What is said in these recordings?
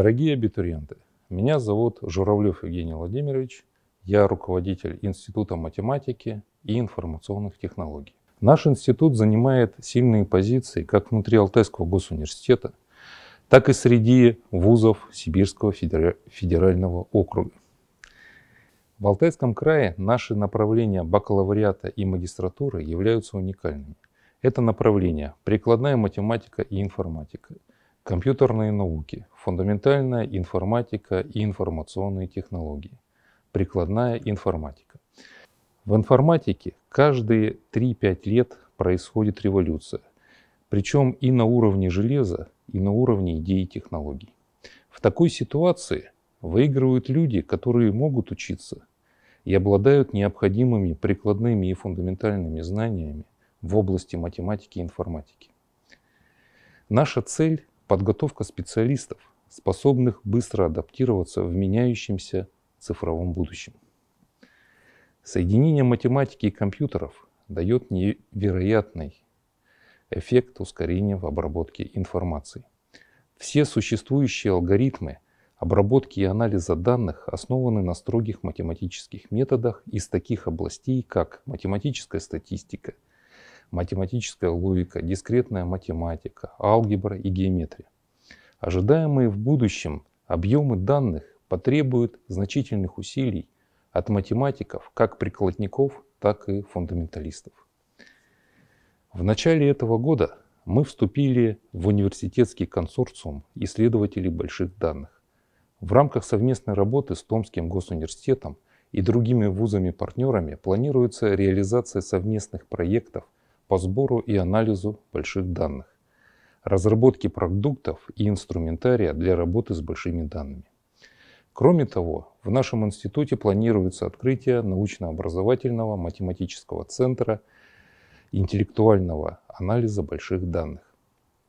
Дорогие абитуриенты, меня зовут Журавлев Евгений Владимирович, я руководитель Института математики и информационных технологий. Наш институт занимает сильные позиции как внутри Алтайского госуниверситета, так и среди вузов Сибирского федерального округа. В Алтайском крае наши направления бакалавриата и магистратуры являются уникальными. Это направления прикладная математика и информатика – Компьютерные науки, фундаментальная информатика и информационные технологии, прикладная информатика. В информатике каждые 3-5 лет происходит революция, причем и на уровне железа, и на уровне идей и технологий. В такой ситуации выигрывают люди, которые могут учиться и обладают необходимыми прикладными и фундаментальными знаниями в области математики и информатики. Наша цель подготовка специалистов, способных быстро адаптироваться в меняющемся цифровом будущем. Соединение математики и компьютеров дает невероятный эффект ускорения в обработке информации. Все существующие алгоритмы обработки и анализа данных основаны на строгих математических методах из таких областей, как математическая статистика – математическая логика, дискретная математика, алгебра и геометрия. Ожидаемые в будущем объемы данных потребуют значительных усилий от математиков, как прикладников, так и фундаменталистов. В начале этого года мы вступили в университетский консорциум исследователей больших данных. В рамках совместной работы с Томским госуниверситетом и другими вузами-партнерами планируется реализация совместных проектов – по сбору и анализу больших данных, разработке продуктов и инструментария для работы с большими данными. Кроме того, в нашем институте планируется открытие научно-образовательного математического центра интеллектуального анализа больших данных,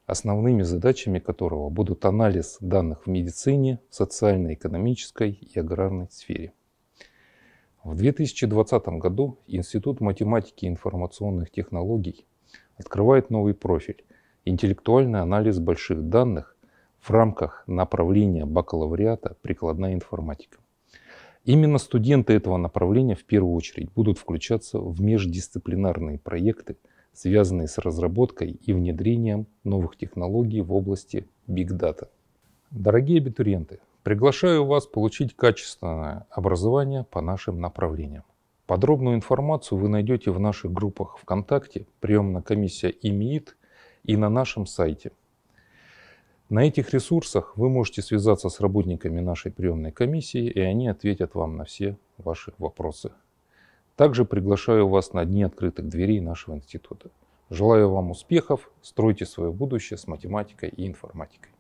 основными задачами которого будут анализ данных в медицине, социально-экономической и аграрной сфере. В 2020 году Институт математики и информационных технологий открывает новый профиль – интеллектуальный анализ больших данных в рамках направления бакалавриата «Прикладная информатика». Именно студенты этого направления в первую очередь будут включаться в междисциплинарные проекты, связанные с разработкой и внедрением новых технологий в области Big Data. Дорогие абитуриенты, Приглашаю вас получить качественное образование по нашим направлениям. Подробную информацию вы найдете в наших группах ВКонтакте, приемная комиссия ИМИИТ и на нашем сайте. На этих ресурсах вы можете связаться с работниками нашей приемной комиссии, и они ответят вам на все ваши вопросы. Также приглашаю вас на дни открытых дверей нашего института. Желаю вам успехов, стройте свое будущее с математикой и информатикой.